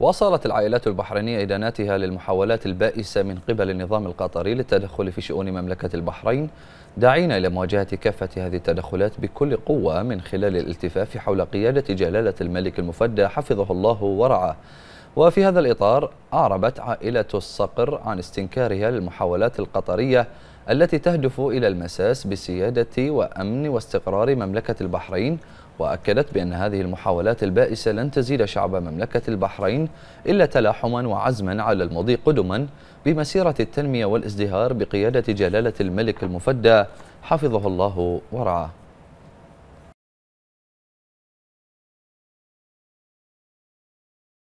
وصلت العائلات البحرينية إدانتها للمحاولات البائسة من قبل النظام القطري للتدخل في شؤون مملكة البحرين داعين إلى مواجهة كافة هذه التدخلات بكل قوة من خلال الالتفاف حول قيادة جلالة الملك المفدى حفظه الله ورعاه وفي هذا الإطار أعربت عائلة الصقر عن استنكارها للمحاولات القطرية التي تهدف إلى المساس بسيادة وأمن واستقرار مملكة البحرين وأكدت بأن هذه المحاولات البائسة لن تزيد شعب مملكة البحرين إلا تلاحما وعزما على المضي قدما بمسيرة التنمية والازدهار بقيادة جلالة الملك المفدى حفظه الله ورعاه